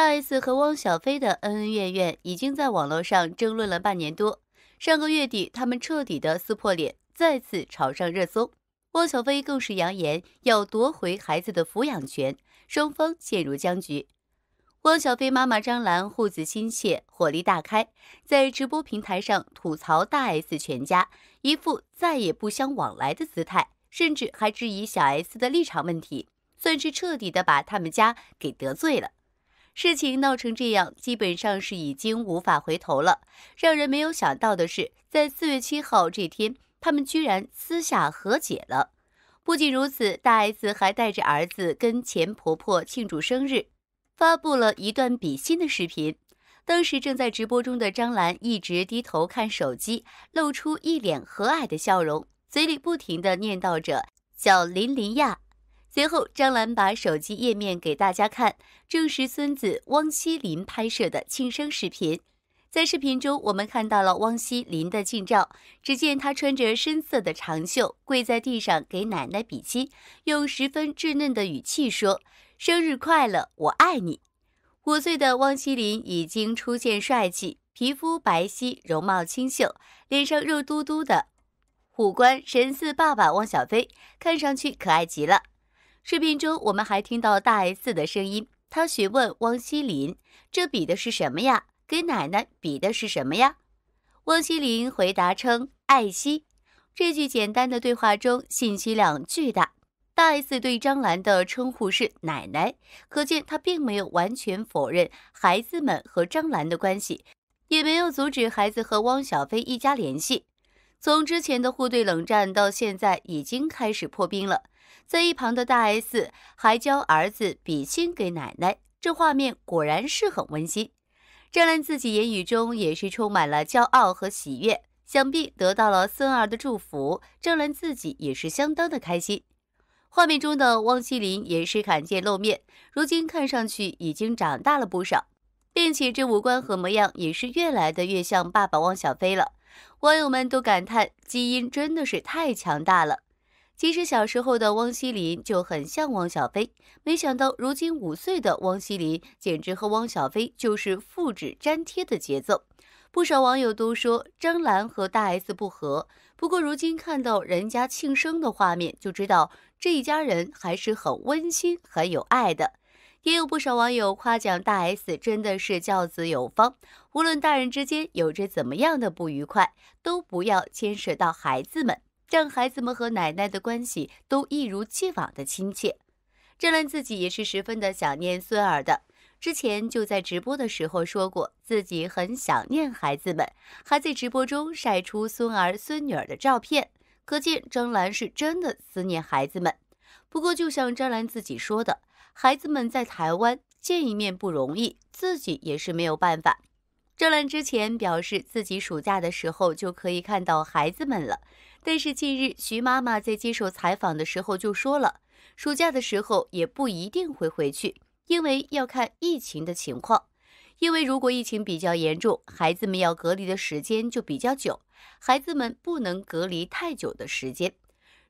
大 S 和汪小菲的恩恩怨怨已经在网络上争论了半年多。上个月底，他们彻底的撕破脸，再次炒上热搜。汪小菲更是扬言要夺回孩子的抚养权，双方陷入僵局。汪小菲妈妈张兰护子心切，火力大开，在直播平台上吐槽大 S 全家，一副再也不相往来的姿态，甚至还质疑小 S 的立场问题，算是彻底的把他们家给得罪了。事情闹成这样，基本上是已经无法回头了。让人没有想到的是，在四月七号这天，他们居然私下和解了。不仅如此，大 S 还带着儿子跟前婆婆庆祝生日，发布了一段比心的视频。当时正在直播中的张兰一直低头看手机，露出一脸和蔼的笑容，嘴里不停地念叨着：“小琳琳呀。”随后，张兰把手机页面给大家看，正是孙子汪希林拍摄的庆生视频。在视频中，我们看到了汪希林的近照，只见他穿着深色的长袖，跪在地上给奶奶比心。用十分稚嫩的语气说：“生日快乐，我爱你。”五岁的汪希林已经出现帅气，皮肤白皙，容貌清秀，脸上肉嘟嘟的，五官神似爸爸汪小菲，看上去可爱极了。视频中，我们还听到大 S 的声音，她询问汪希林：“这比的是什么呀？给奶奶比的是什么呀？”汪希林回答称：“爱惜。”这句简单的对话中，信息量巨大。大 S 对张兰的称呼是“奶奶”，可见她并没有完全否认孩子们和张兰的关系，也没有阻止孩子和汪小菲一家联系。从之前的互对冷战到现在，已经开始破冰了。在一旁的大 S 还教儿子比心给奶奶，这画面果然是很温馨。郑岚自己言语中也是充满了骄傲和喜悦，想必得到了孙儿的祝福，郑岚自己也是相当的开心。画面中的汪希林也是罕见露面，如今看上去已经长大了不少，并且这五官和模样也是越来的越像爸爸汪小菲了。网友们都感叹基因真的是太强大了。其实小时候的汪希林就很像汪小菲，没想到如今五岁的汪希林简直和汪小菲就是复制粘贴的节奏。不少网友都说张兰和大 S 不和，不过如今看到人家庆生的画面，就知道这一家人还是很温馨、很有爱的。也有不少网友夸奖大 S 真的是教子有方，无论大人之间有着怎么样的不愉快，都不要牵涉到孩子们。让孩子们和奶奶的关系都一如既往的亲切。张兰自己也是十分的想念孙儿的。之前就在直播的时候说过自己很想念孩子们，还在直播中晒出孙儿孙女儿的照片，可见张兰是真的思念孩子们。不过，就像张兰自己说的，孩子们在台湾见一面不容易，自己也是没有办法。张兰之前表示自己暑假的时候就可以看到孩子们了。但是近日，徐妈妈在接受采访的时候就说了，暑假的时候也不一定会回去，因为要看疫情的情况。因为如果疫情比较严重，孩子们要隔离的时间就比较久，孩子们不能隔离太久的时间。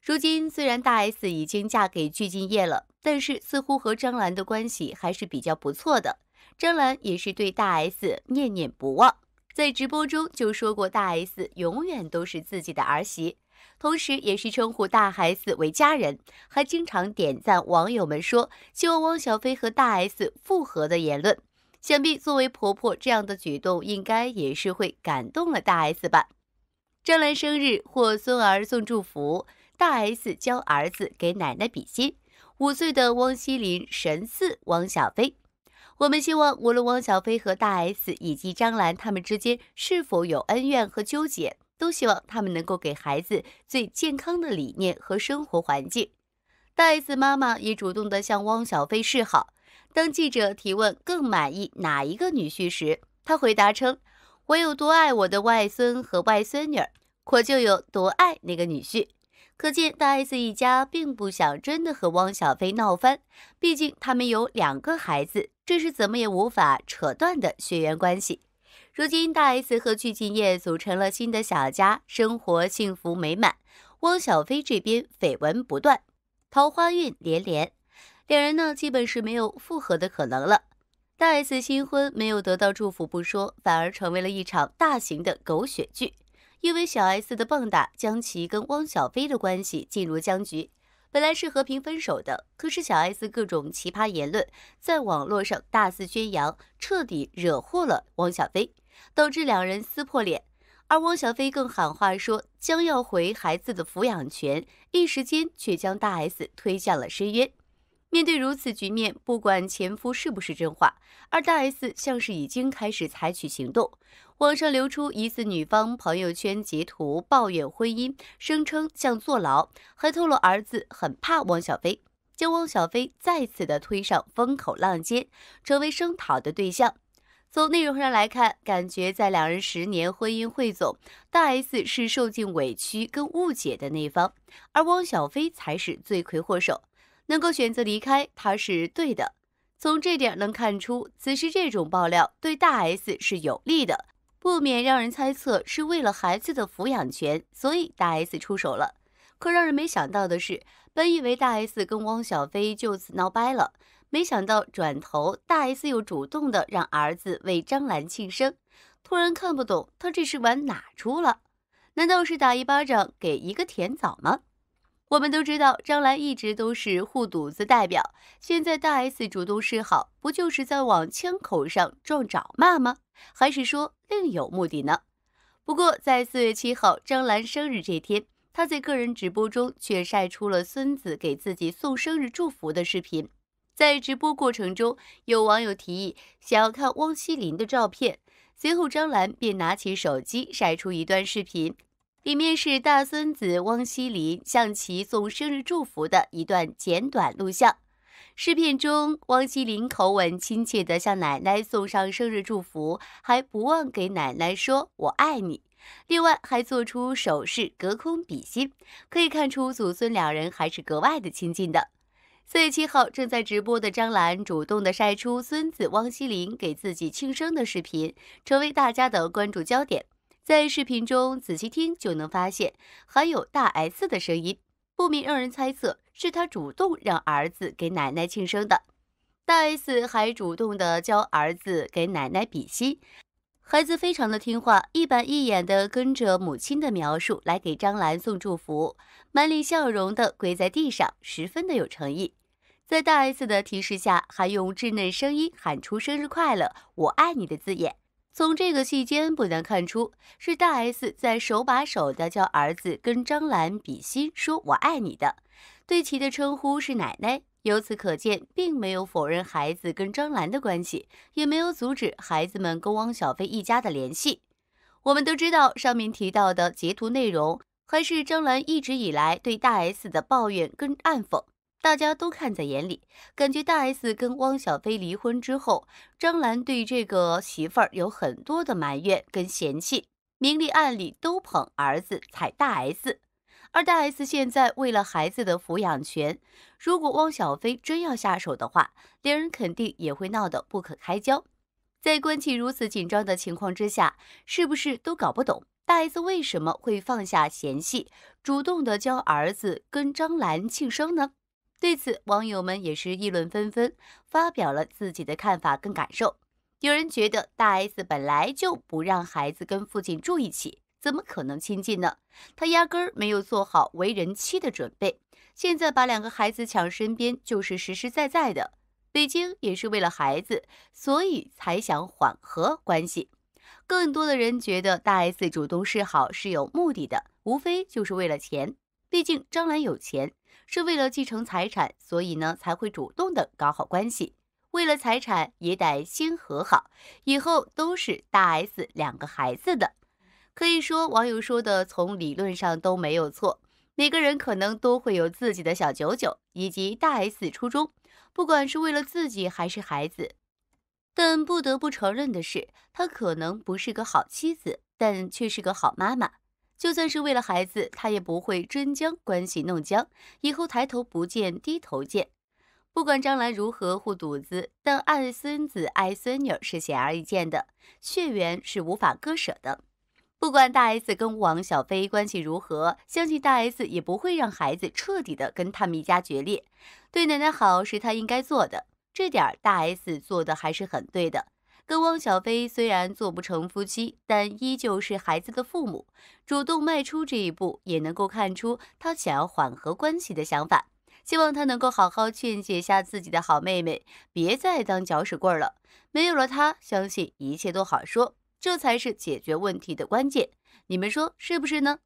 如今虽然大 S 已经嫁给具俊晔了，但是似乎和张兰的关系还是比较不错的。张兰也是对大 S 念念不忘。在直播中就说过，大 S 永远都是自己的儿媳，同时也是称呼大孩子为家人，还经常点赞网友们说希望汪小菲和大 S 复合的言论。想必作为婆婆，这样的举动应该也是会感动了大 S 吧。张兰生日或孙儿送祝福，大 S 教儿子给奶奶比心，五岁的汪希林神似汪小菲。我们希望，无论汪小菲和大 S 以及张兰他们之间是否有恩怨和纠结，都希望他们能够给孩子最健康的理念和生活环境。大 S 妈妈也主动地向汪小菲示好。当记者提问更满意哪一个女婿时，她回答称：“我有多爱我的外孙和外孙女，我就有多爱那个女婿。”可见大 S 一家并不想真的和汪小菲闹翻，毕竟他们有两个孩子，这是怎么也无法扯断的血缘关系。如今大 S 和具俊晔组成了新的小家，生活幸福美满。汪小菲这边绯闻不断，桃花运连连，两人呢基本是没有复合的可能了。大 S 新婚没有得到祝福不说，反而成为了一场大型的狗血剧。因为小 S 的棒打，将其跟汪小菲的关系进入僵局。本来是和平分手的，可是小 S 各种奇葩言论在网络上大肆宣扬，彻底惹祸了汪小菲，导致两人撕破脸。而汪小菲更喊话说将要回孩子的抚养权，一时间却将大 S 推向了深渊。面对如此局面，不管前夫是不是真话，而大 S 像是已经开始采取行动。网上流出疑似女方朋友圈截图，抱怨婚姻，声称像坐牢，还透露儿子很怕汪小菲，将汪小菲再次的推上风口浪尖，成为声讨的对象。从内容上来看，感觉在两人十年婚姻汇总，大 S 是受尽委屈跟误解的那方，而汪小菲才是罪魁祸首，能够选择离开他是对的。从这点能看出，此时这种爆料对大 S 是有利的。不免让人猜测是为了孩子的抚养权，所以大 S 出手了。可让人没想到的是，本以为大 S 跟汪小菲就此闹掰了，没想到转头大 S 又主动的让儿子为张兰庆生。突然看不懂他这是玩哪出了？难道是打一巴掌给一个甜枣吗？我们都知道张兰一直都是护犊子代表，现在大 S 主动示好，不就是在往枪口上撞找骂吗？还是说另有目的呢？不过在四月七号张兰生日这天，她在个人直播中却晒出了孙子给自己送生日祝福的视频。在直播过程中，有网友提议想要看汪希林的照片，随后张兰便拿起手机晒出一段视频，里面是大孙子汪希林向其送生日祝福的一段简短录像。视频中，汪希林口吻亲切地向奶奶送上生日祝福，还不忘给奶奶说“我爱你”。另外，还做出手势隔空比心，可以看出祖孙两人还是格外的亲近的。四月七号，正在直播的张兰主动地晒出孙子汪希林给自己庆生的视频，成为大家的关注焦点。在视频中仔细听，就能发现还有大 S 的声音。不免让人猜测，是他主动让儿子给奶奶庆生的。大 S 还主动的教儿子给奶奶比心，孩子非常的听话，一板一眼的跟着母亲的描述来给张兰送祝福，满脸笑容的跪在地上，十分的有诚意。在大 S 的提示下，还用稚嫩声音喊出“生日快乐，我爱你”的字眼。从这个细节不难看出，是大 S 在手把手的教儿子跟张兰比心，说我爱你的，对其的称呼是奶奶。由此可见，并没有否认孩子跟张兰的关系，也没有阻止孩子们跟汪小菲一家的联系。我们都知道，上面提到的截图内容，还是张兰一直以来对大 S 的抱怨跟暗讽。大家都看在眼里，感觉大 S 跟汪小菲离婚之后，张兰对这个媳妇儿有很多的埋怨跟嫌弃，明里暗里都捧儿子踩大 S。而大 S 现在为了孩子的抚养权，如果汪小菲真要下手的话，两人肯定也会闹得不可开交。在关系如此紧张的情况之下，是不是都搞不懂大 S 为什么会放下嫌隙，主动的教儿子跟张兰庆生呢？对此，网友们也是议论纷纷，发表了自己的看法跟感受。有人觉得大 S 本来就不让孩子跟父亲住一起，怎么可能亲近呢？他压根儿没有做好为人妻的准备，现在把两个孩子抢身边，就是实实在在的。北京也是为了孩子，所以才想缓和关系。更多的人觉得大 S 主动示好是有目的的，无非就是为了钱，毕竟张兰有钱。是为了继承财产，所以呢才会主动的搞好关系。为了财产也得先和好，以后都是大 S 两个孩子的。可以说，网友说的从理论上都没有错。每个人可能都会有自己的小九九，以及大 S 初衷，不管是为了自己还是孩子。但不得不承认的是，她可能不是个好妻子，但却是个好妈妈。就算是为了孩子，他也不会真将关系弄僵，以后抬头不见低头见。不管张兰如何护犊子，但爱孙子爱孙女是显而易见的，血缘是无法割舍的。不管大 S 跟王小菲关系如何，相信大 S 也不会让孩子彻底的跟他们一家决裂。对奶奶好是她应该做的，这点大 S 做的还是很对的。跟汪小菲虽然做不成夫妻，但依旧是孩子的父母，主动迈出这一步，也能够看出他想要缓和关系的想法。希望他能够好好劝解下自己的好妹妹，别再当搅屎棍了。没有了他，相信一切都好说，这才是解决问题的关键。你们说是不是呢？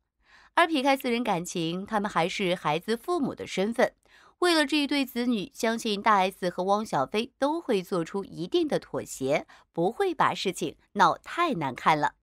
而撇开私人感情，他们还是孩子父母的身份。为了这一对子女，相信大 S 和汪小菲都会做出一定的妥协，不会把事情闹太难看了。